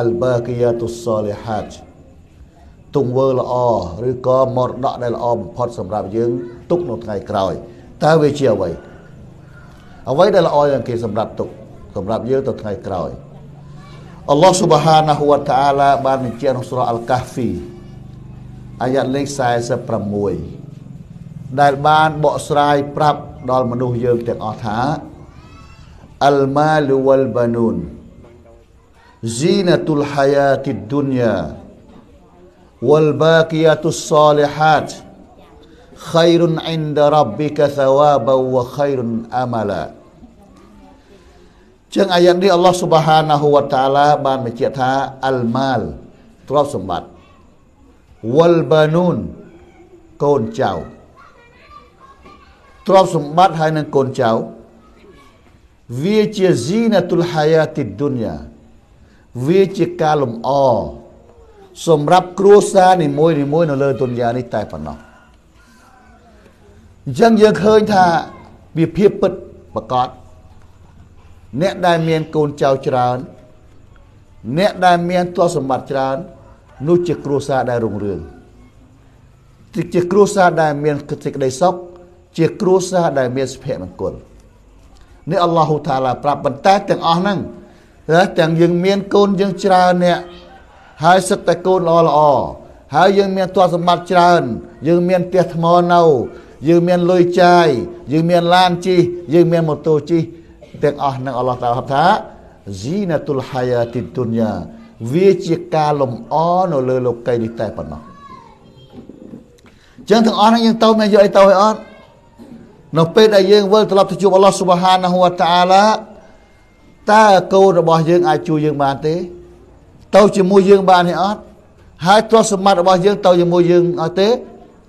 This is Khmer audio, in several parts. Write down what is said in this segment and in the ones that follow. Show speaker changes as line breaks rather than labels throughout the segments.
អលបាគីយ៉ាទុសលីហាជទង្វើល្អឬក៏មរតកដែលល្អបំផុតសម្រាប់យើងទុកនៅថ្ងៃក្រោយតើវាជាអ្វីអ្វីដែលល្អយ៉ាងគេសម្រាប់ទុកសម្រាប់យើងទៅថ្ងៃក្រោយអល់ឡោះស៊ុបហានាហ៊ូវតាអាឡាបានបញ្ជាក់ក្នុងសូរ៉ាអល់កាហ្វីអាយ៉ាលេខ46ដែលបានបកស្រាយប្រាប់ដល់មនុស្សយើងទាំងអស់ថាអលម៉ាលវលបានូន zinatul hayatid dunya wal baqiyatus salihat khairun 'inda rabbika thawaban wa khairun amala ចឹងអាយ៉ាងនេះអល់ឡោះស៊ុបហានាហ៊ូវតាឡាបានបញ្ជាក់ថាអលម៉ាលទ្រព្យសម្បត្តិវលបានូនកូនចៅទ្រព្យសម្បត្តិហើយនឹងកូនចៅវាជាជីណាតុលហាយ៉ាទីឌុនយ៉ាវាជាការលំអសម្រាប់គ្រួសារនីមួយនីមួយនៅលើទុនយ៉ានេះតែប៉ុណ្ណោះអញ្ចឹងយើងឃើញថាវាភាពពិតប្រកបអ្នកដែលមានកូនចៅច្រើន អ្នកដែលមានទ្រព្យសម្បត្តិច្រើន នោះជាគ្រួសារដែលរុងរឿងជាគ្រួសារដែលមានសេចក្តីសុខជាគ្រួសារដែលមានសុភមង្គលនេះអល់ឡោះតាឡាប្រាប់ប៉ុន្តែទាំងអស់ហ្នឹងណាទាំងយើងមានកូនយើងច្រើនអ្នក ហើយសឹកតែកូនល្អល្អហើយយើងមានទ្រព្យសម្បត្តិច្រើនយើងមានផ្ទះថ្មនៅ យើងមានលុយចាយយើងមានឡានជិះយើងមានម៉ូតូជិះទាំងអស់នឹងអល់ឡោះតាថា zinatul hayatid dunya វាជាការលំអនៅលើលោកីនេះតែប៉ុណ្ណោះចឹងទាំងអស់ហ្នឹងយើងទៅមានយកអីទៅហើយអត់នៅពេលដែលយើងវិលត្រឡប់ទៅជួបអល់ឡោះស៊ុបហានហូវតាអាឡាតើកូនរបស់យើងអាចជួយយើងបានទេទៅជាមួយយើងបានទេអត់ហើយទ្រព្យសម្បត្តិរបស់យើងទៅជាមួយយើងអត់ទេ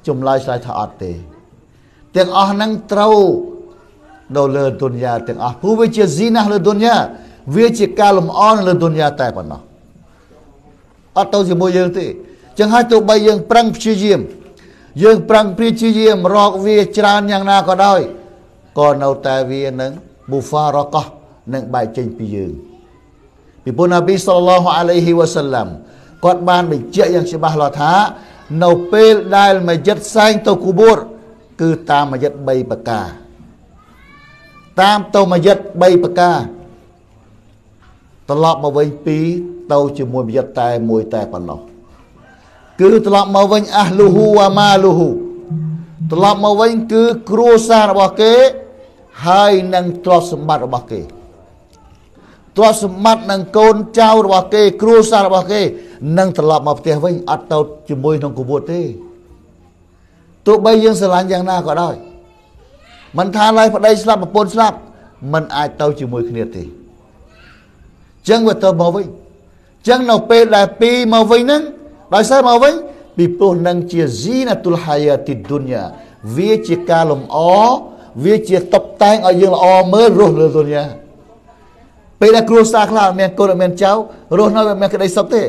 ចម្លើយឆ្លើយថាអត់ទេទាំងអស់ហ្នឹងត្រូវនៅលើទុនយ៉ាទាំងអស់ព្រោះវាជាស៊ីណាស់លើទុនយ៉ាវាជាការលំអនៅលើទុនយ៉ាតែប៉ុណ្ណោះអត់ទៅជាមួយយើងទេចឹងហើយទោះបីយើង ប្រឹងព្យាយាមយើង ប្រឹងព្យាយាមរកវាច្រើនយ៉ាងណាក៏ដោយក៏នៅតែវានឹងប៊ូហ្វារកោះនឹងបែកចេញពីយើងពីព្រោះនប៊ីសល្លឡោះអាឡៃហ៊ីវ៉ាសាឡាំគាត់បានបញ្ជាក់យ៉ាងច្បាស់លាស់ថានៅពេលដែលមាយិតសែងទៅគូបួរគឺតាមមាយិត3ប្រការតាមទៅមាយិត3ប្រការត្រឡប់មកវិញពីទៅជាមួយមាយិតតែមួយតែប៉ុណ្ណោះគឺត្រឡប់មកវិញអះលូហ៊ូអាម៉ាលូហ៊ូត្រឡប់មកវិញគឺគ្រួសាររបស់គេហើយនឹងទ្រព្យសម្បត្តិរបស់គេទ្រព្យសម្បត្តិនិងកូនចៅរបស់គេ គ្រួសាររបស់គេនឹងត្រឡប់មកផ្ទះវិញ អត់ទៅជាមួយក្នុងគំវត់ទេទោះបីយើងស្រឡាញ់យ៉ាងណាក៏ដោយមិនថាឡើយប្តីស្លាប់ប្រពន្ធស្លាប់มันអាចទៅជាមួយគ្នាទេចឹងវាទៅមកវិញចឹងនៅពេលដែលពីរមកវិញហ្នឹងដោយសារមកវិញពីព្រោះនឹងជា zinatul hayati dunya វាជាការលំអវាជាតុបតែងឲ្យយើងល្អមើលរស់លើ dunya ពេលដែលគ្រួសារខ្លះអត់មានកូនអត់មានចៅរស់នៅអត់មានក្តីសុខទេ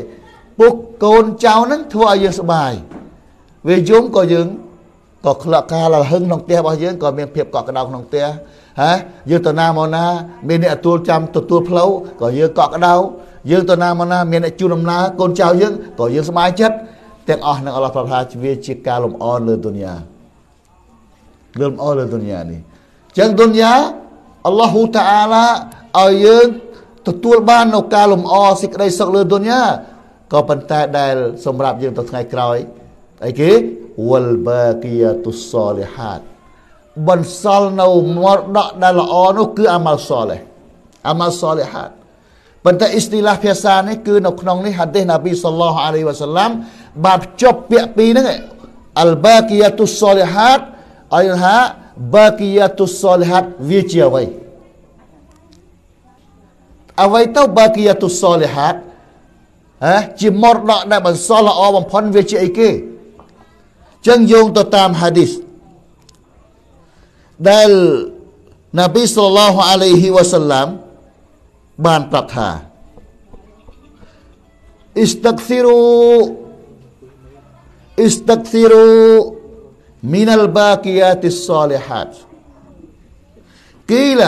ពុកកូនចៅហ្នឹងធ្វើឲ្យយើងសប្បាយវាយំក៏យើងក៏ក្លក់ការលហឹងក្នុងផ្ទះរបស់យើងក៏មាន ភាពកក់ក្ដៅក្នុងផ្ទះហាយើងទៅណាមកណាមានអ្នកទទួលចាំទទួលផ្លូវក៏យើងកក់ក្ដៅយើងទៅណាមកណាមានអ្នកជួលដំណើរកូនចៅយើងក៏យើងសប្បាយចិត្តទាំងអស់នឹងអល់ឡោះប្រថាវាជាការលំអលើទុនយ៉ាលំអលើទុនយ៉ានេះអញ្ចឹងទុនយ៉ាអល់ឡោះហ៊ូតាអាឡាឲ្យយើងទទួលបាននៅការលំអសេចក្តីសុខលើទុនយ៉ាក៏ប៉ុន្តែដែលសម្រាប់យើងទៅថ្ងៃក្រោយអីគេ wal baqiyatus salihat បន្សល់នៅមរតកដែលល្អនោះគឺអាម៉ាល់សលេះអាម៉ាល់សលេហាតប៉ុន្តែអ៊ីស្ទីឡាភាសានេះគឺនៅក្នុងនេះហាឌីសណាប៊ីសល្លោះអាឡៃវ៉ាសាឡាំបានភ្ជាប់ពាក្យពីរហ្នឹងអល់បាគីយ៉ាទុសសលេហាតឲ្យថាបាគីយ៉ាទុសលហាត់វាជាអ្វីអ្វីទៅបាគីយ៉ាទុសលហាត់ហ៎ជាមរតកដែលបន្សល់ល្អបំផុតវាជាអីគេចឹងយោងទៅតាមហាឌីសដែលនប៊ីសល្លឡោះអាឡៃហ៊ីវ៉ាសឡាមបានប្រាប់ថាអ៊ីស្តាក់ស៊ីរូអ៊ីស្តាក់ស៊ីរូ من الباقيات الصالحات قيل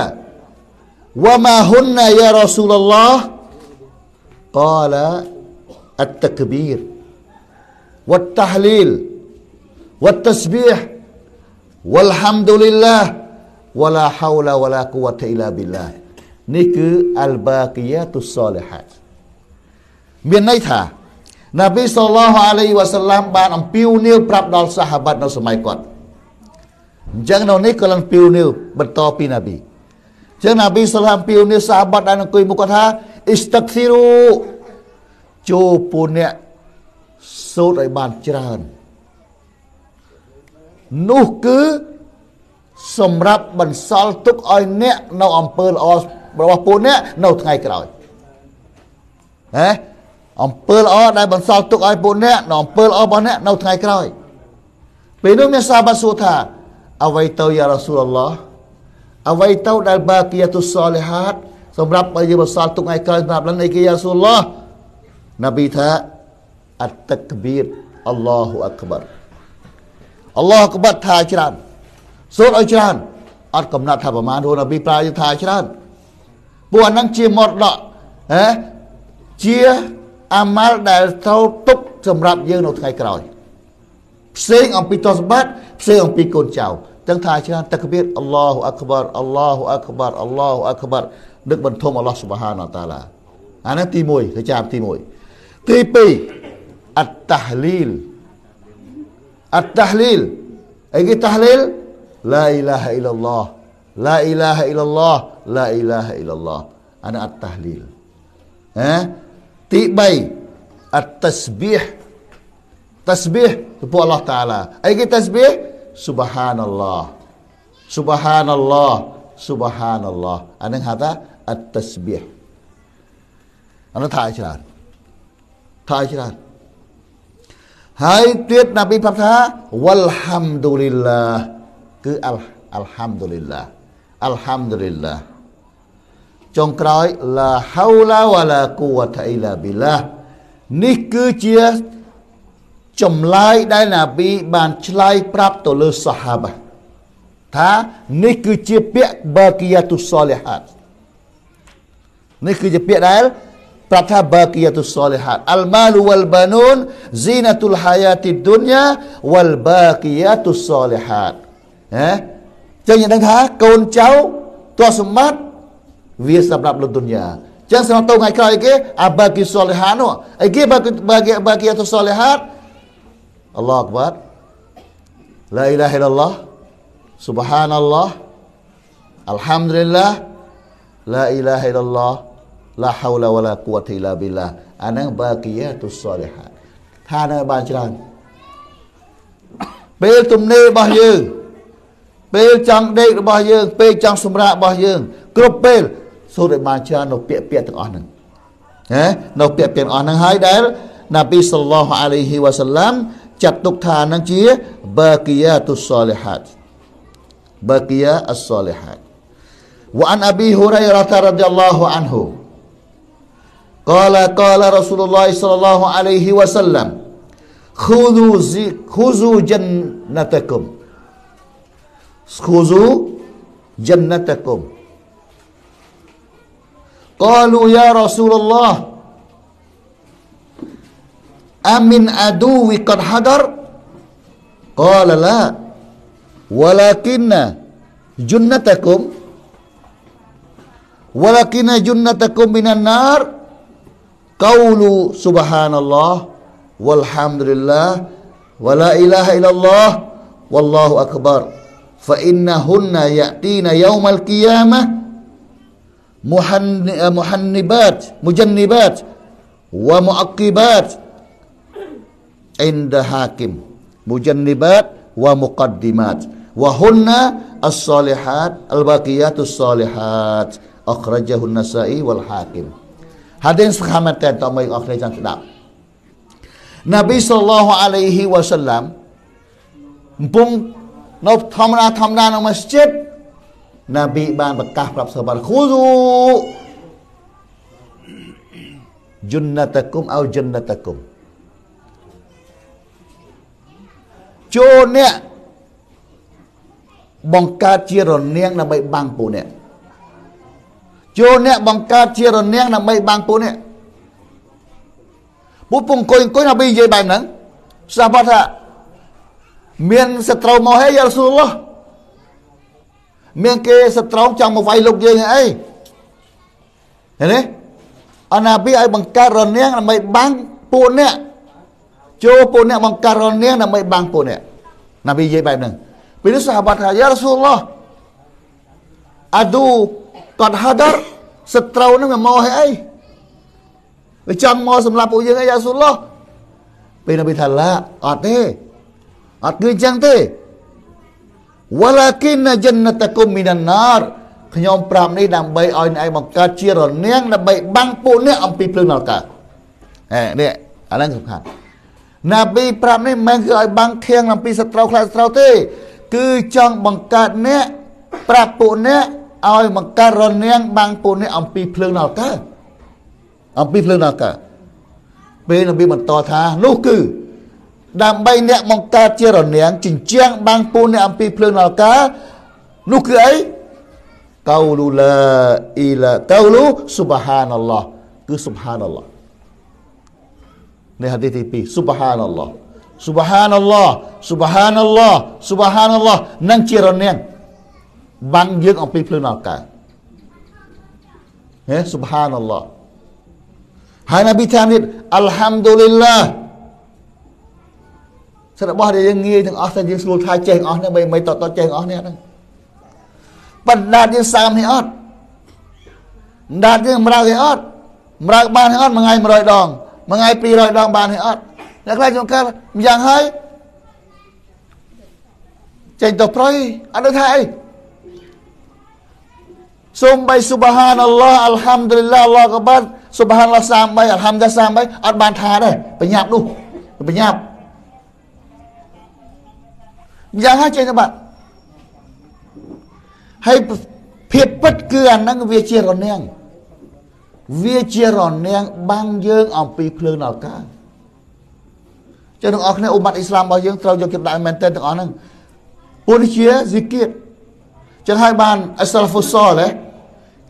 وما هن يا رسول الله قال التكبير والتحليل والتسبيح والحمد لله ولا حول ولا قوة إلا بالله نيتها ណាប៊ីសល្លោះអាឡៃវ៉ាសាឡាមបានអំពាវនាវប្រាប់ដល់សាហាបាត់នៅសម័យគាត់អញ្ចឹងនៅនេះក៏ឡើងពាវនាវបន្តពីណាប៊ីអញ្ចឹងណាប៊ីសល្លោះអំពាវនាវសាហាបាត់ដែរអង្គុយមកគាត់ថាអ៊ីស្តាក់ស៊ីរូចូលពូអ្នកសូត្រឲ្យបានច្រើននោះគឺសម្រាប់បន្សល់ទុកឲ្យអ្នកនៅអំពើល្អរបស់ពូអ្នកនៅថ្ងៃក្រោយហ៎អំពើល្អដែលបន្សល់ទុកឲ្យពួកអ្នកនៅអំពើល្អរបស់អ្នកនៅថ្ងៃក្រោយពេលនោះមានសាហាបាសួរថាអ្វីទៅយ៉ារ៉ាស៊ូលអល់ឡោះអ្វីទៅដែលបាគីទុសលិហាតសម្រាប់បើយើងបន្សល់ទុកថ្ងៃក្រោយសម្រាប់នឹងអីគេយ៉ារ៉ាស៊ូលឡោះណាប៊ីថាអតតកបៀតអល់ឡោះអក្បរអល់ឡោះអក្បរថាច្រើនសូត្រឲ្យច្រើនអត់កំណត់ថាប្រមាណហូណាប៊ីប្រើយើងថាច្រើនពួកអានឹងជាមរតកហ៎ជាអាម៉ាល់ដែលត្រូវទុកសម្រាប់យើងនៅថ្ងៃក្រោយផ្សេងអំពីទស្សបត្តិផ្សេងអំពីកូនចៅទាំងថាច្រើនតកបៀតអល់ឡោះអក្បារអល់ឡោះអក្បារអល់ឡោះអក្បារដឹកបន្ធំអល់ឡោះសុបហានតាឡាអានេះទី1គេចាប់ទី1ទី2អត្តហលីលអត្តហលីលអីគេតហលីល لا إله إلا الله لا إله إلا الله لا إله إلا الله អានេះអត្តហលីលហ៎ tibay at tasbih tasbih po Allah Ta'ala ay kita tasbih subhanallah subhanallah subhanallah anong hata at tasbih ano tayo sila hai tuyat nabi papa walhamdulillah ke al alhamdulillah alhamdulillah ចុងក្រោយឡាហៅឡាវ៉ាឡាគូវថាអ៊ីឡាប៊ីឡានេះគឺជាចម្លើយដែលណាប៊ីបានឆ្លើយប្រាប់ទៅលើសាហាបាថានេះគឺជាពាក្យបាគីយ៉ាទុសលីហាតនេះគឺជាពាក្យដែលប្រាប់ថាបាគីយ៉ាទុសលីហាតអលម៉ាលវលបានូនហ្ស៊ីណាតុលហាយ៉ាទីឌុនយ៉ាវលបាគីយ៉ាទុសលីហាតហ៎ចឹងយើងដឹងថាកូនចៅទ្រព្យសម្បត្តិវាសម្រាប់លុនទុនយ៉ាចឹងសម្រាប់ទៅថ្ងៃក្រោយគេអាបាគីសលិហានោះអីគេបាគីបាគីបាគីអតសលិហាតអល់ឡោះអក្បាត់ឡាអ៊ីឡាហ៊ីឡាឡោះស៊ុបហានឡោះអល់ហាំឌីលឡាឡាអ៊ីឡាហ៊ីឡាឡោះឡាហោឡាវឡាកូវតអ៊ីឡាប៊ីឡាអានឹងបាគីអតសលិហាតថានៅបានច្រើនពេលទំនេររបស់យើងពេលចង់ដេករបស់យើងពេលចង់សម្រាករបស់យើងគ្រប់ពេលសូត្រឲ្យបានច្រើននៅពាក្យពាក្យទាំងអស់ហ្នឹងណានៅពាក្យពាក្យទាំងអស់ហ្នឹងហើយដែលណាប៊ីសល្លោះអាឡៃហ៊ីវ៉ាសាឡាំចាត់ទុកថានឹងជាបាគីយ៉ាទុសលីហាតបាគីយ៉ាអសលីហាត وعن أبي هريرة رضي الله عنه قال قال رسول الله صلى الله عليه وسلم خذوا خذوا جنتكم خذوا جنتكم Qalu ya Rasulullah Amin aduwi qad hadar Qala la Walakinna Junnatakum Walakinna junnatakum minan nar Qawlu subhanallah Walhamdulillah Wala ilaha illallah Wallahu akbar Fa innahunna ya'tina yaumal qiyamah Eh, muhannibat mujannibat wa muaqibat inda hakim mujannibat wa muqaddimat wa hunna as-salihat al-baqiyatus salihat akhrajahu nasai wal hakim hadis khamatan tamai akhraj yang sedap Nabi sallallahu alaihi wasallam mpung nop thamna thamna masjid ណាប៊ីបានប្រកាសប្រាប់សាហាបាត់ខូស៊ូយុនណតគុំអោយុនណតគុំចូលអ្នកបង្កើតជារនាងដើម្បីបាំងពូអ្នកចូលអ្នកបង្កើតជារនាងដើម្បីបាំងពូអ្នកពូពងអង្គុយអង្គុយណាប៊ីនិយាយបែបហ្នឹងសាហាបាត់ថាមានសត្រូវមកហើយយ៉ារ៉ាស៊ូលឡោះមានគេសត្រង់ចង់មកវាយលោកយើងអីឃើញទេអណាប៊ីឲ្យបង្កើតរនាងដើម្បីបាំងពួកអ្នកចូលពួកអ្នកបង្កើតរនាងដើម្បីបាំងពួកអ្នកណាប៊ីនិយាយបែបហ្នឹងពេលនោះសាហាបាត់ថាយ៉ារ៉ាស៊ូលឡោះអាឌូកតហាដរសត្រូវនឹងមកឲ្យអីវាចង់មកសម្រាប់ពួកយើងអីយ៉ាស៊ូលឡោះពេលណាប៊ីថាឡាអត់ទេអត់គឺអញ្ចឹងទេវ៉ាឡាគីណាយិនតកុំមីណាណារខ្ញុំប្រាប់នេះដើម្បីឲ្យអ្នកឯងបង្កើតជារនាងដើម្បីបាំងពួកអ្នកអំពីភ្លើងនរកអេនេះអាហ្នឹងសំខាន់ណាប៊ីប្រាប់នេះមិនមែនគឺឲ្យបាំងខៀងអំពីសត្រូវខ្លាចសត្រូវទេគឺចង់បង្កើតអ្នកប្រាប់ពួកអ្នកឲ្យបង្កើតរនាងបាំងពួកអ្នកអំពីភ្លើងនរកអំពីភ្លើងនរកពេលនប៊ីបន្តថានោះគឺដើម្បីអ្នកបង្កើតជារនាំងចិញ្ចាំងបាំងពូនអ្នកអំពីភ្លើងនរកានោះគឺអីកោលូឡាអ៊ីឡាកោលូស៊ុបហានអល់ឡោះគឺស៊ុបហានអល់ឡោះនៅហាឌីសទី2ស៊ុបហានអល់ឡោះស៊ុបហានអល់ឡោះស៊ុបហានអល់ឡោះស៊ុបហានអល់ឡោះនឹងជារនាំងបាំងយើងអំពីភ្លើងនរកាហេស៊ុបហានអល់ឡោះហើយនប៊ីថានេះអัลហាំឌូលីឡាហ៍សិទ្ធិរបស់ដែលយើងងាយទាំងអស់តែយើងស្រួលថាចេះទាំងអស់នេះមិនមិនតតចេះទាំងអស់នេះហ្នឹងបណ្ដាយើងសាមនេះអត់បណ្ដាយើងម្រើទេអត់ម្រើបានទេអត់មួយថ្ងៃ100ដងមួយថ្ងៃ200ដង បានទេអត់តែខ្លះខ្ញុំកើម្យ៉ាងហើយចេញទៅប្រៃអត់ដឹងថាអីសូមបីស៊ុបហានអល់ឡោះអัลហាំឌុលឡាអល់ឡោះកបាត់ស៊ុបហានឡោះ33អัลហាំឌុលឡា33អត់បានថាដែរបញ្ញាប់នោះបញ្ញាប់យ៉ាងហើយចេញទៅបាត់ហើយភាពពិតគឺអានឹងវាជារនាំងវាជារនាំងបាំងយើងអំពីភ្លើងនរកាចឹងបងប្អូនអ៊ុម៉ាត់អ៊ីស្លាមរបស់យើងត្រូវយកចិត្តដាក់មែនទែនទាំងអស់ហ្នឹងពួកនេះជាហ្សិគៀតចឹងហើយបានអសលហ្វូសល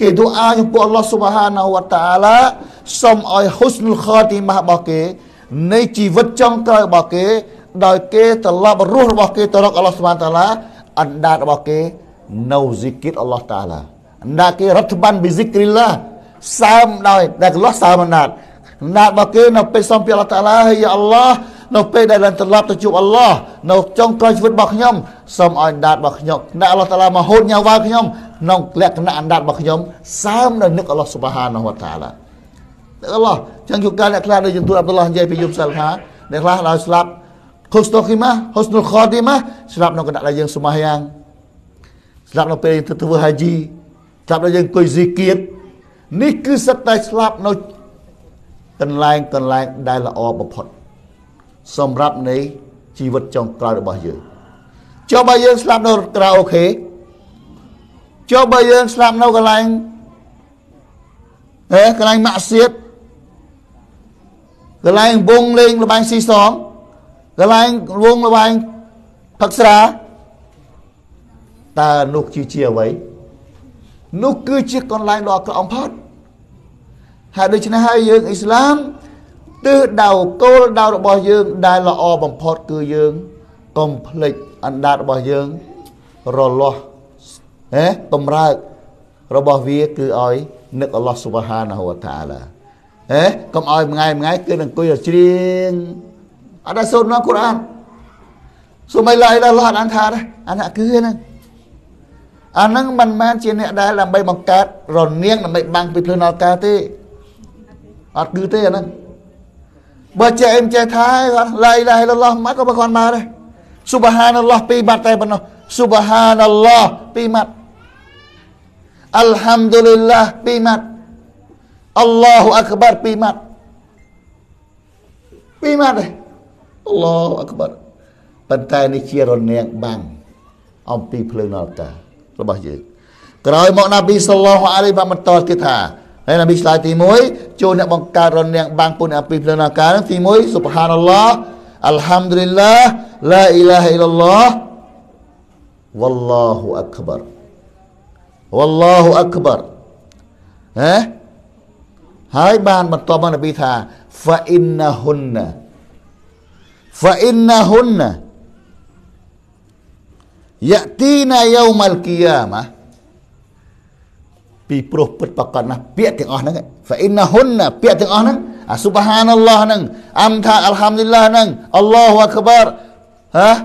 គេទូអាចំពោះអល់ឡោះស៊ុបហានាវតាឡាសូមឲ្យហ៊ុស្នុលខាទីម៉ាស់របស់គេនៃជីវិតចុងក្រោយរបស់គេដោយគេត្រឡប់រស់របស់គេទៅរកអល់ឡោះសុបានតាឡាអណ្ដាតរបស់គេនៅហ្សិគិតអល់ឡោះតាឡាអណ្ដាតគេរដ្ឋបានប៊ីហ្សិគ្រីឡាសើមដោយដែលអល់ឡោះសើមអណ្ដាតអណ្ដាតរបស់គេនៅពេលសុំពីអល់ឡោះតាឡាហើយយ៉ាអល់ឡោះនៅពេលដែលឡើងត្រឡប់ទៅជួបអល់ឡោះនៅចុងក្រោយជីវិតរបស់ខ្ញុំសូមឲ្យអណ្ដាតរបស់ខ្ញុំអ្នកអល់ឡោះតាឡាមកហូតញ៉ាវវ៉ាខ្ញុំក្នុងលក្ខណៈអណ្ដាតរបស់ខ្ញុំសើមនៅនឹកអល់ឡោះសុបហានហូតាឡាអល់ឡោះចឹងជួនកាលអ្នកខ្លះដូចជំទួរអាប់ដុលឡោះនិយាយពីយប់សិលថាអ្នកខ្លះដល់ស្លាប់ husnul khimah husnul khadimah ស្រាប់នៅគណៈដែលយើងសមាយ៉ាងស្រាប់នៅពេលយើងទៅធ្វើហាជីស្រាប់នៅយើងអង្គុយស៊ីគៀតនេះគឺសិតតែស្លាប់នៅកន្លែងកន្លែងដែលល្អបំផុតសម្រាប់នៃជីវិតចុងក្រោយរបស់យើងចុះបើយើងស្លាប់នៅក្រៅអូខេចុះបើយើងស្លាប់នៅកន្លែងអេកន្លែងម៉ាក់សៀតកន្លែងវងលេងលបែងស៊ីសងលវែងវងលវែងផឹកស្រាតើនោះគឺជាអ្វីនោះគឺជាកន្លែងដ៏អាក្រក់បំផុតហើយដូច្នេះហើយយើងអ៊ីស្លាមទិសដៅគោលដៅរបស់យើងដែលល្អបំផុតគឺយើងកុំភ្លេចអណ្ដាតរបស់យើងរលាស់ហេតម្រើករបស់វាគឺឲ្យនឹកអល់ឡោះស៊ុបហានហូវតាឡាហេកុំឲ្យមួយថ្ងៃមួយថ្ងៃគឺនឹងអង្គុយជ្រៀង ada sunnah Quran sunnah ឡាអ៊ីឡាឡោះអានថាដែរអាហ្នឹងគឺហ្នឹងអាហ្នឹងមិនមែនជាអ្នកដែលដើម្បីបង្កើតរនាងដើម្បីបាំងពីភ្លើងដល់ការទេអត់គឺទេអាហ្នឹងបើចេះអឹមចេះថាគាត់ឡាអ៊ីឡាអ៊ីឡោះមកក៏បើគាត់មកដែរស៊ុបហានឡោះពីរបាត់តែប៉ុណ្ណោះស៊ុបហានឡោះពីរម៉ាត់អលហាំឌូលីឡាពីរម៉ាត់អល់ឡោះអាក់បារពីរម៉ាត់ពីរម៉ាត់ដែរអឡោអក្បរប៉ុន្តែនេះជារនាំងបាំងអំពីភ្លើងនរករបស់យើងក្រោយមកណាប៊ីសឡោះអាឡៃវ៉ាមតលទៀតថាហើយណាប៊ីឆ្លើយទី1ចូលអ្នកបង្កើតរនាំងបាំងពុនអំពីភ្លើងនរកទី1សុបហានអឡោះអัลហាំឌុលីឡាឡាអ៊ីឡាហអ៊ីឡឡោះវ៉ាឡោហ៊ូអក្បរវ៉ាឡោហ៊ូអក្បរហ៎ហើយបានបន្តមកនប៊ីថា fa innahunna فإنهن يأتينا يوم القيامة ពីព្រោះពិតប្រកបណាស់ពាក្យទាំងអស់ហ្នឹងហ្វអ៊ីនណាហ៊ុនណាពាក្យទាំងអស់ហ្នឹងអាស៊ុបហានអល់ឡោះហ្នឹងអមថាអល់ហាំឌីលឡាហ្នឹងអល់ឡោះអក្បារហ៎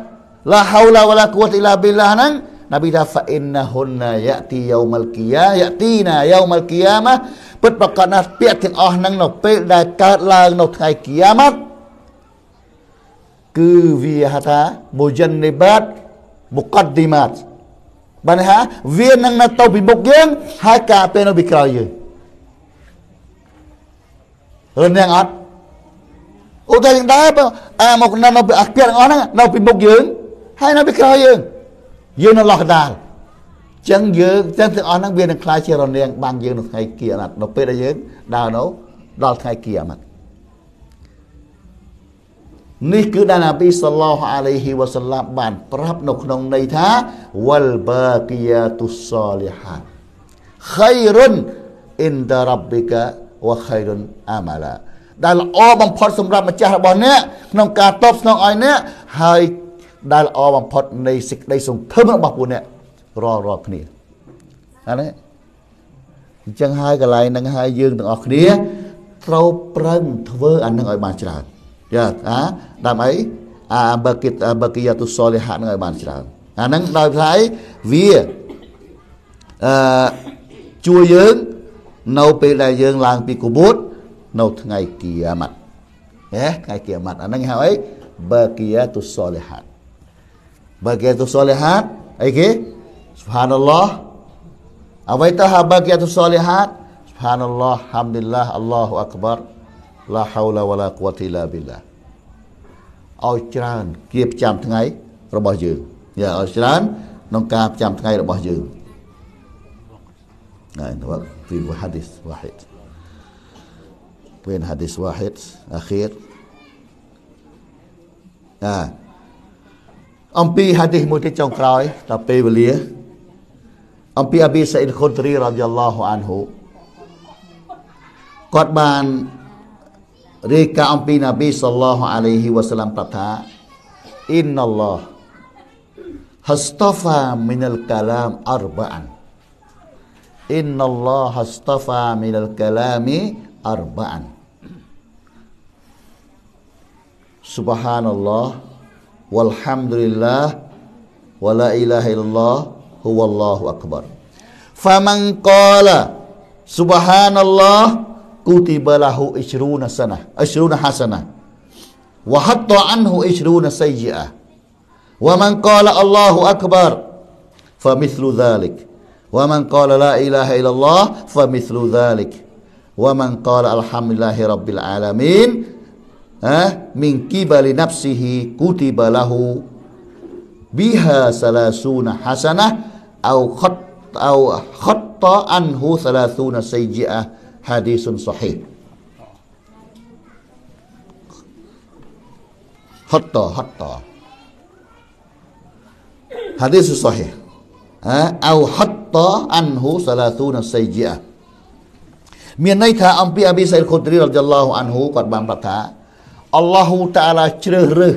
ឡាហៅឡាវឡាកូវតអ៊ីឡាប៊ីឡាហ្នឹងនប៊ីថាហ្វអ៊ីនណាហ៊ុនណាយ៉ាទីយូមលគីយ៉ាយ៉ាទីណាយូមលគីយ៉ាម៉ាពិតប្រកបណាស់ពាក្យទាំងអស់ហ្នឹងនៅពេលដែលកើតឡើងនៅថ្ងៃគីយ៉ាម៉ាត់គឺវាហៅថាមុយិននិបាតមុកតឌីម៉ាតបានថាវានឹងនៅទៅពីមុខយើងហើយការពេលនៅពីក្រោយយើងរឿងនឹងអត់អូតែយ៉ាងដែរអាមកនៅនៅពីអាគិរទាំងអស់ហ្នឹងនៅពីមុខយើងហើយនៅពីក្រោយយើងយើងនៅឡោះកដាលចឹងយើងចឹងទាំងអស់ហ្នឹងវានឹងខ្លាចជារនាងបាំងយើងនៅថ្ងៃគៀអាណត្តិនៅពេលដែលយើងដើរនៅដល់ថ្ងៃគៀអាណត្តិនេះគឺដែលនប៊ីសឡោះអាឡៃហ៊ីវ៉ាសឡាមបានប្រាប់នៅក្នុងន័យថាវលបាគីយ៉ាទុសលីហាខៃរុនអ៊ីនដារ៉ាប់ប៊ីកាវ៉ាខៃរុនអាម៉ាឡាដែលល្អបំផុតសម្រាប់ម្ចាស់របស់អ្នកក្នុងការតបស្នងឲ្យអ្នកហើយដែលល្អបំផុតនៃសេចក្តីសង្ឃឹមរបស់ពួកអ្នករាល់រាល់គ្នាអានេះអញ្ចឹងហើយកន្លែងហ្នឹងហើយយើងទាំងអស់គ្នាត្រូវប្រឹងធ្វើអានឹងឲ្យបានច្រើនយ៉ាអាតាមអីអាបើគិតបើគិយាទុសលិហៈនឹងឲ្យបានច្រើនអាហ្នឹងដោយផ្លែវាអឺជួយយើងនៅពេលដែលយើងឡើងពីគបុតនៅថ្ងៃគៀម៉ាត់ហេថ្ងៃគៀម៉ាត់អាហ្នឹងហៅអីបើគិយាទុសលិហៈបើគិយាទុសលិហៈអីគេ subhanallah អ្វីទៅហៅបើគិយាទុសលិហៈ subhanallah alhamdulillah allahu akbar ឡាហោឡាវ៉ាឡាកូវទីឡាប៊ីឡាឲ្យច្រើនគៀប្រចាំថ្ងៃរបស់យើងយ៉ាឲ្យច្រើនក្នុងការប្រចាំថ្ងៃរបស់យើងណែនវ៉ាពីហាឌីសវ៉ាហិតវិញហាឌីសវ៉ាហិតអាខៀរណាអំពីហាឌីសមួយទៀតចុងក្រោយដល់ពេលវេលាអំពីអាប៊ីសាអ៊ីនខុនទ្រីរ៉ាឌីយ៉ាឡោះអានហ៊ូគាត់បាន Inna Allah hastafa minal kalam arba'an Inna Allah hastafa minal kalami arba'an subhanallah walhamdulillah wala ilaha illallah huwallahu akbar faman qala subhanallah كتب له عشرون سنة عشرون حسنة وحط عنه عشرون سيئة ومن قال الله أكبر فمثل ذلك ومن قال لا إله إلا الله فمثل ذلك ومن قال الحمد لله رب العالمين من قبل نفسه كتب له بها ثلاثون حسنة أو خط أو خط عنه ثلاثون سيئة hadisun sahih hatta hatta hadisun sahih ha? au hatta anhu salathuna sayyi'ah មានន័យថាអំពីអប៊ីសៃលខូទ្រីរ៉ាឌីយ៉ាឡោះអានហ៊ូគាត់បានប្រាប់ថាអល់ឡោះតាឡាជ្រើសរើស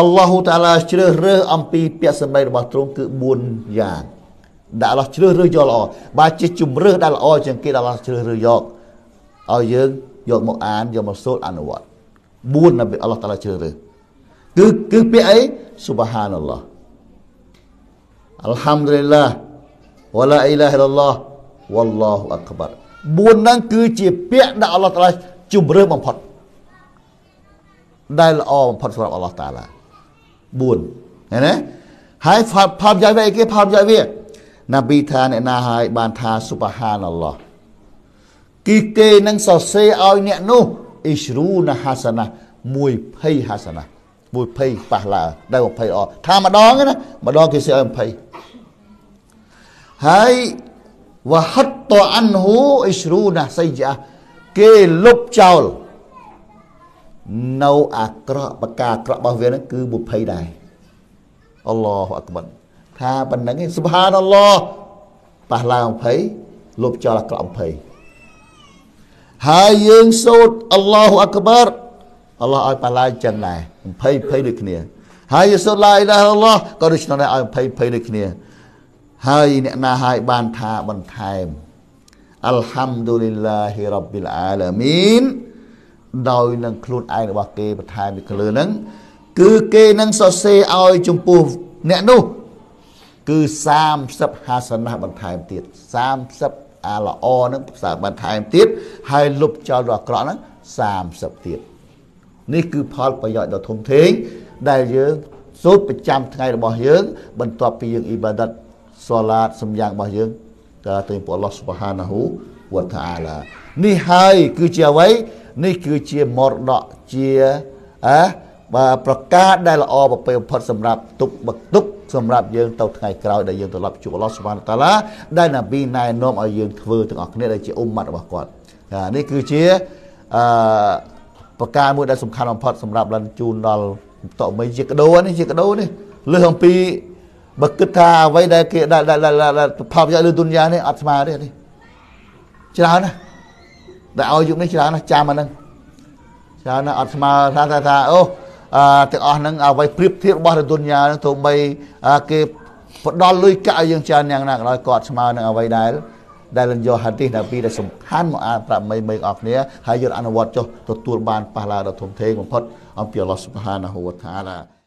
អល់ឡោះតាឡាជ្រើសរើសអំពីពាក្យសម្ដីរបស់ទ្រង់គឺ4យ៉ាងដែលអល់ឡោះជ្រើសរើសយកល្អបើជាជំរឿសដែលល្អជាងគេដែលអល់ឡោះជ្រើសរើសយកឲ្យយើងយកមកអានយកមកសូត្រអនុវត្ត4ដែលអល់ឡោះតាឡាជ្រើសរើសគឺគឺពាក្យអីស៊ុបហានអល់ឡោះអល់ហាំឌុលីឡាវ៉ាឡាអ៊ីឡាហ៊ីឡឡោះវ៉ាឡោះអក្បារ4ហ្នឹងគឺជាពាក្យដែលអល់ឡោះតាឡាជំរឿសបំផុតដែលល្អបំផុតសម្រាប់អល់ឡោះតាឡា4ឃើញទេហើយផលប្រយោជន៍វាអីគេផលប្រយោជន៍វាណាប៊ីថាអ្នកណាហើយ បានថាស៊ុបហានអល់ឡោះគឺគេនឹងសរសេរឲ្យអ្នកនោះអ៊ីស្រូណាហាសណា20ហាសណា20ប៉ះឡើដល់20អថាម្ដងណាម្ដងគេសេឲ្យ20ហើយវហតតអានហ៊ូអ៊ីស្រូណាសៃយ៉ាគេលុបចោលនៅអាក្រក់បកាអាក្រក់របស់វានឹងគឺ20ដែរអល់ឡោះអក្បរថាប៉ុណ្្នឹងឯងស៊ុបហានអល់ឡោះប៉ះឡើង20លុបចោលអាក្រក់20ហើយយើងសូត្រអល់ឡោះអក្បរអល់ឡោះឲ្យប៉ះឡើងចឹងដែរ20 20ដូចគ្នាហើយយើងសូត្រឡាអ៊ីឡាហ៍អល់ឡោះក៏ដូចនោះដែរឲ្យ20 20ដូចគ្នាហើយអ្នកណាហើយបានថាបន្ថែមអัลហាំឌូលីឡាហ៊ីរ៉ាប់ប៊ីលអាឡាមីនដោយនឹង ខ្លួនឯងរបស់គេបន្ថែមពីលើនឹងគឺគេនឹងសរសេរឲ្យ ចំពោះអ្នកនោះគឺ30ហាសនៈបន្ថែមទៀត30អាល្អហ្នឹងផ្សើរបន្ថែមទៀតហើយលុបចោលរបស់អាក្រក់ហ្នឹង30ទៀតនេះគឺផលប្រយោជន៍ដ៏ធំធេង ដែលយើងសូត្រប្រចាំថ្ងៃរបស់យើង បន្ទាប់ពីយើងអ៊ីបាដិតសាឡាតសំយ៉ាងរបស់យើងទៅទៅព្រះអល់ឡោះស៊ុបហានាហ៊ូវតាអាឡានេះហើយគឺជាអ្វីនេះគឺជាមរតកជាអឺបាទប្រការដែលល្អប្រពៃបំផុតសម្រាប់ទុកបទុកសម្រាប់យើងទៅ ថ្ងៃក្រោយដែលយើងត្រឡប់ជួបអល់ឡោះស៊ុបហានតាឡាដែលណាប៊ីណែនាំឲ្យយើងធ្វើទាំងអស់គ្នាដែលជាអ៊ុមម៉ាត់របស់គាត់នេះគឺជាអឺប្រការមួយដែលសំខាន់បំផុតសម្រាប់លិនជូនដល់តមីជាកដោនេះជាកដោនេះលើអំពីបើគិតថាអ្វីដែលគេដែលផលប្រយោជន៍លើទុនយ៉ានេះអត់ស្មើទេនេះច្រើនណាស់ដែលឲ្យយុគនេះច្រើនណាស់ចាំអាហ្នឹងច្រើនណាស់អត់ស្មើថាថាអូទាំងអស់ហ្នឹងអ្វីប្រៀបធៀបរបស់រទុនយ៉ាហ្នឹងទោះបីគេផ្ដល់លុយកាក់ឲ្យយើងច្រើនយ៉ាងណាក៏ដោយក៏អត់ស្មើនឹងអ្វីដែលដែលយកហាទីសណាពីដែលសំខាន់មកអានប្រាប់មីមីអស់គ្នាហើយយកអនុវត្តចុះទទួលបានប៉ះឡើងដល់ធំធេងបំផុតអំពីអល់ឡោះស៊ុបហានាហ៊ូវតាឡា